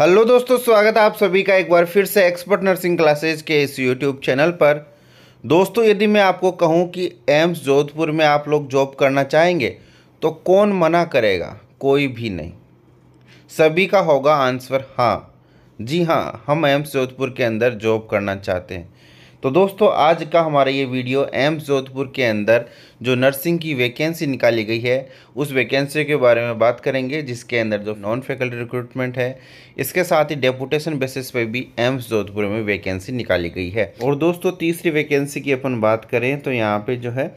hello दोस्तों स्वागत है आप सभी का एक बार फिर से एक्सपर्ट नर्सिंग क्लासेज के इस यूट्यूब चैनल पर दोस्तों यदि मैं आपको कहूं कि एम्स जोधपुर में आप लोग जॉब करना चाहेंगे तो कौन मना करेगा कोई भी नहीं सभी का होगा आंसर हाँ जी हाँ हम एम्स जोधपुर के अंदर जॉब करना चाहते हैं तो दोस्तों आज का हमारा ये वीडियो एम्स जोधपुर के अंदर जो नर्सिंग की वैकेंसी निकाली गई है उस वैकेंसी के बारे में बात करेंगे जिसके अंदर जो नॉन फैकल्टी रिक्रूटमेंट है इसके साथ ही डेपुटेशन बेसिस पे भी एम्स जोधपुर में वैकेंसी निकाली गई है और दोस्तों तीसरी वैकेंसी की अपन बात करें तो यहाँ पर जो है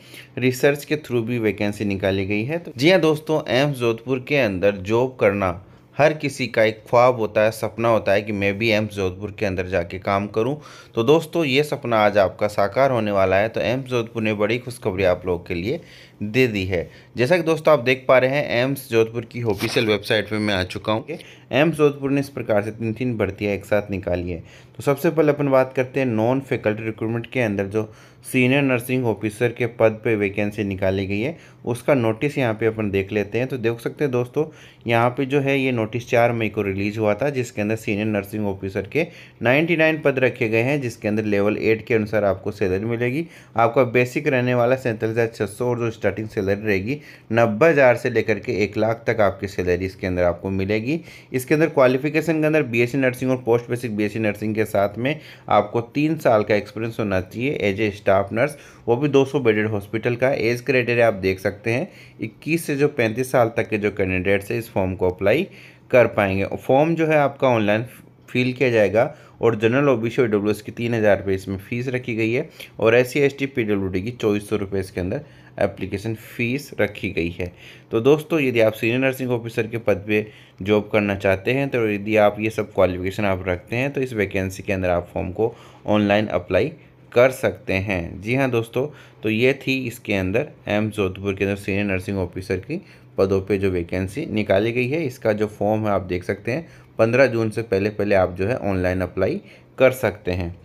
रिसर्च के थ्रू भी वैकेंसी निकाली गई है तो जी हाँ दोस्तों एम्स जोधपुर के अंदर जॉब करना हर किसी का एक ख्वाब होता है सपना होता है कि मैं भी एम्स जोधपुर के अंदर जाके काम करूं तो दोस्तों ये सपना आज आपका साकार होने वाला है तो एम्स जोधपुर ने बड़ी खुशखबरी आप लोगों के लिए दे दी है जैसा कि दोस्तों आप देख पा रहे हैं एम्स जोधपुर की ऑफिशियल वेबसाइट पे मैं आ चुका हूँ एम्स जोधपुर ने इस प्रकार से तीन तीन भर्तियाँ एक साथ निकाली है तो सबसे पहले अपन बात करते हैं नॉन फैकल्टी रिक्रूटमेंट के अंदर जो सीनियर नर्सिंग ऑफिसर के पद पे वैकेंसी निकाली गई है उसका नोटिस यहाँ पे अपन देख लेते हैं तो देख सकते हैं दोस्तों यहाँ पे जो है ये नोटिस चार मई को रिलीज़ हुआ था जिसके अंदर सीनियर नर्सिंग ऑफिसर के 99 पद रखे गए हैं जिसके अंदर लेवल एट के अनुसार आपको सैलरी मिलेगी आपका बेसिक रहने वाला सैंतालीस और जो स्टार्टिंग सैलरी रहेगी नब्बे हज़ार से लेकर के एक लाख तक आपकी सैलरी इसके अंदर आपको मिलेगी इसके अंदर क्वालिफिकेशन के अंदर बीएससी नर्सिंग और पोस्ट बेसिक बीएससी नर्सिंग के साथ में आपको तीन साल का एक्सपीरियंस होना चाहिए एज ए स्टाफ नर्स वो भी 200 बेडेड हॉस्पिटल का एज क्राइटेरिया आप देख सकते हैं इक्कीस से जो पैंतीस साल तक के जो कैंडिडेट्स हैं इस फॉर्म को अप्लाई कर पाएंगे फॉर्म जो है आपका ऑनलाइन फिल किया जाएगा और general O B C W S की तीन हज़ार रुपये इसमें फ़ीस रखी गई है और S C S T P W D की चौबीस सौ रुपये इसके अंदर एप्लीकेशन फ़ीस रखी गई है तो दोस्तों यदि आप सीनियर नर्सिंग ऑफिसर के पद पे जॉब करना चाहते हैं तो यदि आप ये सब क्वालिफिकेशन आप रखते हैं तो इस वैकेंसी के अंदर आप फॉर्म को ऑनलाइन अप्लाई कर सकते हैं जी हाँ दोस्तों तो ये थी इसके अंदर एम जोधपुर के अंदर सीनियर नर्सिंग ऑफिसर की पदों पे जो वैकेंसी निकाली गई है इसका जो फॉर्म है आप देख सकते हैं पंद्रह जून से पहले पहले आप जो है ऑनलाइन अप्लाई कर सकते हैं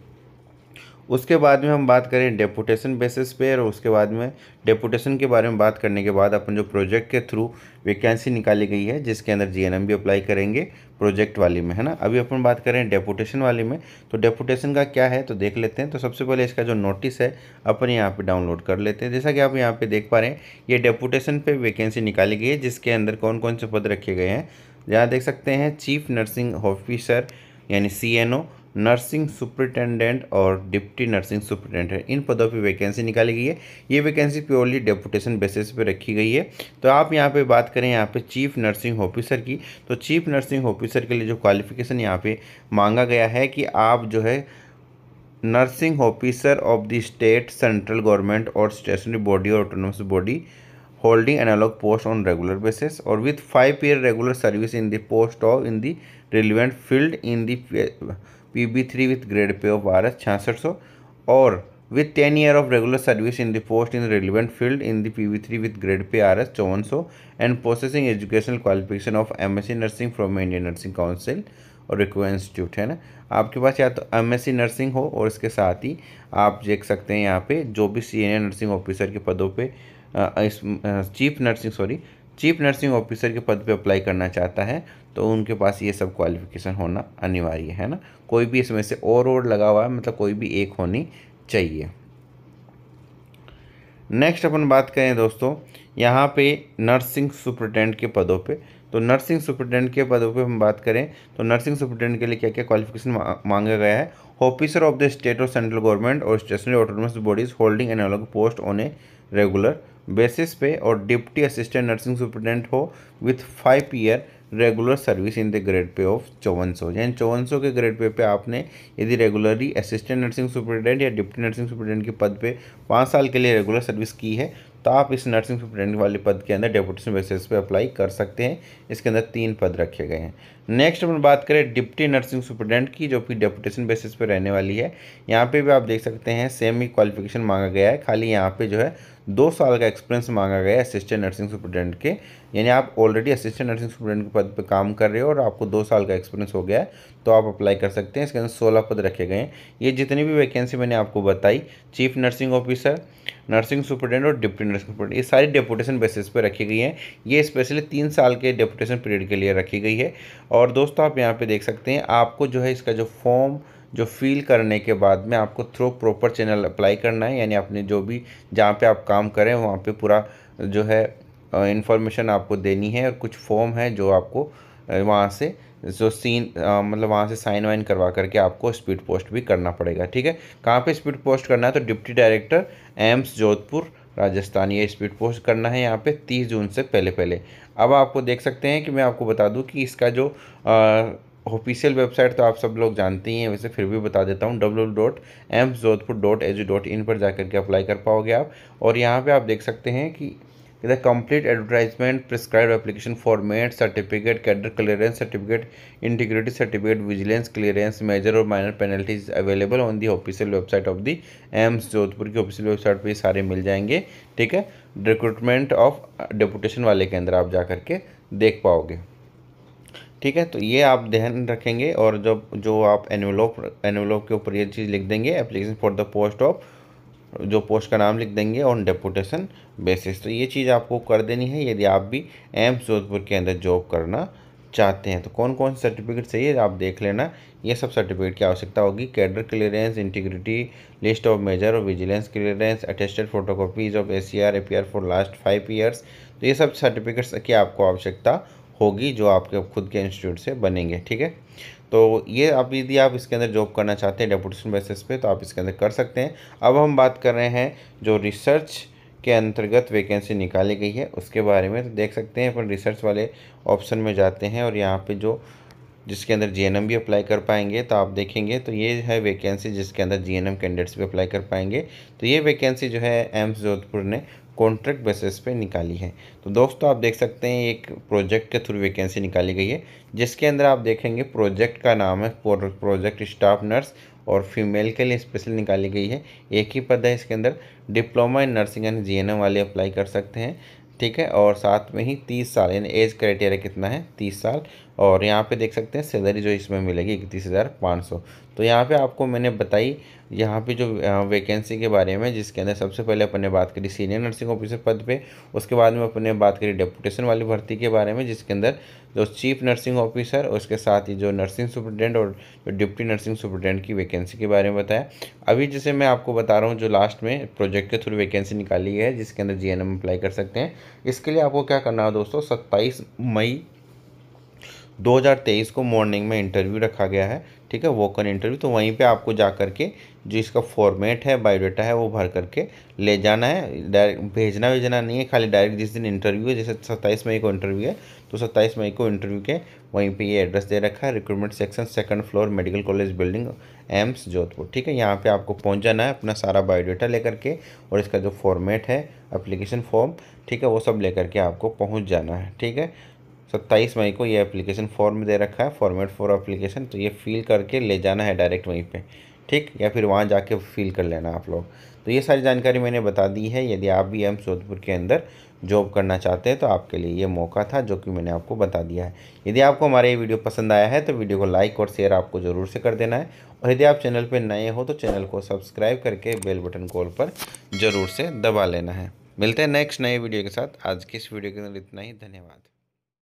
उसके बाद में हम बात करें डेपुटेशन बेसिस पे और उसके बाद में डेपुटेशन के बारे में बात करने के बाद अपन जो प्रोजेक्ट के थ्रू वैकेंसी निकाली गई है जिसके अंदर जीएनएम भी अप्लाई करेंगे प्रोजेक्ट वाली में है ना अभी अपन बात करें डेपुटेशन वाली में तो डेपुटेशन का क्या है तो देख लेते हैं तो सबसे पहले इसका जो नोटिस है अपन यहाँ पर डाउनलोड कर लेते हैं जैसा कि आप यहाँ पर देख पा रहे हैं ये डेपुटेशन पर वैकेंसी निकाली गई है जिसके अंदर कौन कौन से पद रखे गए हैं यहाँ देख सकते हैं चीफ नर्सिंग ऑफिसर यानी सी नर्सिंग सुपरिटेंडेंट और डिप्टी नर्सिंग सुप्रिटेंडेंट इन पदों पे वैकेंसी निकाली गई है ये वैकेंसी प्योरली डेपुटेशन बेसिस पे रखी गई है तो आप यहाँ पे बात करें यहाँ पे चीफ नर्सिंग ऑफिसर की तो चीफ नर्सिंग ऑफिसर के लिए जो क्वालिफिकेशन यहाँ पे मांगा गया है कि आप जो है nursing officer of the state central government और स्टेशनरी बॉडी और autonomous body holding analog post on regular basis और with five year regular service in the post of in the relevant field in the P B three with grade pay of R S छियासठ सौ और with ten year of regular service in the post in relevant field in the P V three with grade पे R S चौवन सौ and processing educational qualification of M S C nursing from Indian nursing council और रिको institute है ना आपके पास या तो एम एस सी नर्सिंग हो और इसके साथ ही आप देख सकते हैं यहाँ पे जो भी सी एन नर्सिंग ऑफिसर के पदों पर chief nursing sorry chief nursing officer के पद पे अप्लाई करना चाहता है तो उनके पास ये सब क्वालिफिकेशन होना अनिवार्य है ना कोई भी इसमें से और और लगा हुआ है मतलब कोई भी एक होनी चाहिए नेक्स्ट अपन बात करें दोस्तों यहाँ पे नर्सिंग सुप्रिटेंडेंट के पदों पे तो नर्सिंग सुपरटेंडेंट के पदों पे हम बात करें तो नर्सिंग सुपरटेंडेंट के लिए क्या क्या क्वालिफिकेशन मांगा गया है ऑफिसर ऑफ द स्टेट और सेंट्रल गवर्नमेंट और stationery autonomous bodies holding analog post on a regular basis पे और डिप्टी असिस्टेंट नर्सिंग सुपरिटेंडेंट हो with five year regular service in the grade pay of चौवन सौ यानी चौवन सौ के ग्रेड पे पे आपने यदि रेगुलरली असिस्टेंट नर्सिंग सुपरिटेंडेंट या डिप्टी नर्सिंग सुपरिटेंडेंट के पद पे पाँच साल के लिए रेगुलर सर्विस की है तो आप इस नर्सिंग सुप्रिटेंडेंट वाले पद के अंदर डेपुटेशन बेसिस पे अप्लाई कर सकते हैं इसके अंदर तीन पद रखे गए हैं नेक्स्ट अपन बात करें डिप्टी नर्सिंग सुप्रिटेंडेंट की जो कि डेपुटेशन बेसिस पे रहने वाली है यहाँ पे भी आप देख सकते हैं सेम ही क्वालिफिकेशन मांगा गया है खाली यहाँ पे जो है दो साल का एक्सपीरियंस मांगा गया है असिस्टेंट नर्सिंग सुप्रिटेंडेंट के यानी आप ऑलरेडी असिस्टेंट नर्सिंग सुप्रिटेंडेंट के पद पर काम कर रहे हो और आपको दो साल का एक्सपीरियंस हो गया है तो आप अप्लाई कर सकते हैं इसके अंदर सोलह पद रखे गए हैं ये जितनी भी वैकेंसी मैंने आपको बताई chief nursing officer nursing superintendent और डिप्टी नर्सिंग सुपरिटेंडेंट ये सारी डेपुटेशन बेसिस पर रखी गई हैं ये स्पेशली तीन साल के डेपुटेशन पीरियड के लिए रखी गई है और दोस्तों आप यहाँ पर देख सकते हैं आपको जो है इसका जो फॉर्म जो फिल करने के बाद में आपको थ्रो प्रॉपर चैनल अप्लाई करना है यानी आपने जो भी जहाँ पे आप काम करें वहाँ पे पूरा जो है इन्फॉर्मेशन आपको देनी है और कुछ फॉर्म है जो आपको वहाँ से जो सीन मतलब वहाँ से साइन वाइन करवा करके आपको स्पीड पोस्ट भी करना पड़ेगा ठीक है कहाँ पे स्पीड पोस्ट करना है तो deputy director AIIMS Jodhpur Rajasthan ये स्पीड पोस्ट करना है यहाँ पे 30 जून से पहले पहले अब आपको देख सकते हैं कि मैं आपको बता दूँ कि इसका जो ऑफिशियल वेबसाइट तो आप सब लोग जानते ही हैं वैसे फिर भी बता देता हूँ W dot AIIMS Jodhpur dot edu dot in पर जा करके अप्लाई कर पाओगे आप और यहाँ पर आप देख सकते हैं कि कि complete advertisement prescribe application format certificate cadre clearance certificate integrity certificate vigilance clearance major और minor penalties available on the official website of the AIIMS Jodhpur की ऑफिशियल वेबसाइट पर सारे मिल जाएंगे ठीक है रिक्रूटमेंट ऑफ डेपुटेशन वाले के अंदर आप जा करके देख पाओगे ठीक है तो ये आप ध्यान रखेंगे और जब जो आप एनवलोप एनवलोप के ऊपर ये चीज़ लिख देंगे application for the post of जो पोस्ट का नाम लिख देंगे ऑन डेपुटेशन बेसिस तो ये चीज़ आपको कर देनी है यदि आप भी एम्स जोधपुर के अंदर जॉब करना चाहते हैं तो कौन कौन सर्टिफिकेट चाहिए आप देख लेना ये सब सर्टिफिकेट की आवश्यकता होगी cadre clearance integrity list of major और vigilance clearance attested photocopies of ACR C R R for last five years तो ये सब सर्टिफिकेट्स की आपको आवश्यकता होगी जो आपके खुद के इंस्टीट्यूट से बनेंगे ठीक है तो ये आप यदि आप इसके अंदर जॉब करना चाहते हैं डेपुटेशन बेसिस पे तो आप इसके अंदर कर सकते हैं अब हम बात कर रहे हैं जो रिसर्च के अंतर्गत वैकेंसी निकाली गई है उसके बारे में तो देख सकते हैं अपन रिसर्च वाले ऑप्शन में जाते हैं और यहाँ पर जो जिसके अंदर जीएनएम भी अप्लाई कर पाएंगे तो आप देखेंगे तो ये है वैकेंसी जिसके अंदर जीएनएम कैंडिडेट्स भी अप्लाई कर पाएंगे तो ये वैकेंसी जो है एम्स जोधपुर ने कॉन्ट्रैक्ट बेसिस पे निकाली है तो दोस्तों आप देख सकते हैं एक प्रोजेक्ट के थ्रू वैकेंसी निकाली गई है जिसके अंदर आप देखेंगे प्रोजेक्ट का नाम है प्रोजेक्ट स्टाफ नर्स और फीमेल के लिए स्पेशल निकाली गई है एक ही पद है इसके अंदर diploma in nursing and G वाले अप्लाई कर सकते हैं ठीक है और साथ में ही तीस साल यानी एज क्राइटेरिया कितना है तीस साल और यहाँ पे देख सकते हैं सैलरी जो इसमें मिलेगी इकतीस हज़ार पाँच सौ तो यहाँ पे आपको मैंने बताई यहाँ पे जो वैकेंसी के बारे में जिसके अंदर सबसे पहले अपने बात करी सीनियर नर्सिंग ऑफिसर पद पे उसके बाद में अपने बात करी डेपुटेशन वाली भर्ती के बारे में जिसके अंदर जो चीफ नर्सिंग ऑफिसर और उसके साथ ही जो नर्सिंग सुप्रिटेंडेंट और जो डिप्टी नर्सिंग सुप्रिटेंडेंट की वैकेंसी के बारे में बताया अभी जैसे मैं आपको बता रहा हूँ जो लास्ट में प्रोजेक्ट के थ्रू वैकेंसी निकाली है जिसके अंदर जी अप्लाई कर सकते हैं इसके लिए आपको क्या करना है दोस्तों सत्ताईस मई 2023 को मॉर्निंग में इंटरव्यू रखा गया है ठीक है वोकन इंटरव्यू तो वहीं पे आपको जा कर के जो इसका फॉर्मेट है बायोडाटा है वो भर करके ले जाना है डायरेक्ट भेजना भेजना नहीं है खाली डायरेक्ट जिस दिन इंटरव्यू है जैसे सत्ताईस मई को इंटरव्यू है तो सत्ताईस मई को इंटरव्यू के वहीं पे ये एड्रेस दे रखा है recruitment section second floor medical college building AIIMS Jodhpur ठीक है यहाँ पर आपको पहुँच जाना है अपना सारा बायोडाटा लेकर के और इसका जो फॉर्मेट है अप्लीकेशन फॉर्म ठीक है वो सब लेकर के आपको पहुँच जाना है ठीक है सत्ताईस मई को ये एप्लीकेशन फॉर्म दे रखा है फॉर्मेट फॉर एप्लीकेशन तो ये फिल करके ले जाना है डायरेक्ट वहीं पे ठीक या फिर वहाँ जाके फिल कर लेना आप लोग तो ये सारी जानकारी मैंने बता दी है यदि आप भी एम सोधपुर के अंदर जॉब करना चाहते हैं तो आपके लिए ये मौका था जो कि मैंने आपको बता दिया है यदि आपको हमारे ये वीडियो पसंद आया है तो वीडियो को लाइक और शेयर आपको ज़रूर से कर देना है और यदि आप चैनल पर नए हो तो चैनल को सब्सक्राइब करके बेल बटन कॉल पर ज़रूर से दबा लेना है मिलते हैं नेक्स्ट नए वीडियो के साथ आज की इस वीडियो के अंदर इतना ही धन्यवाद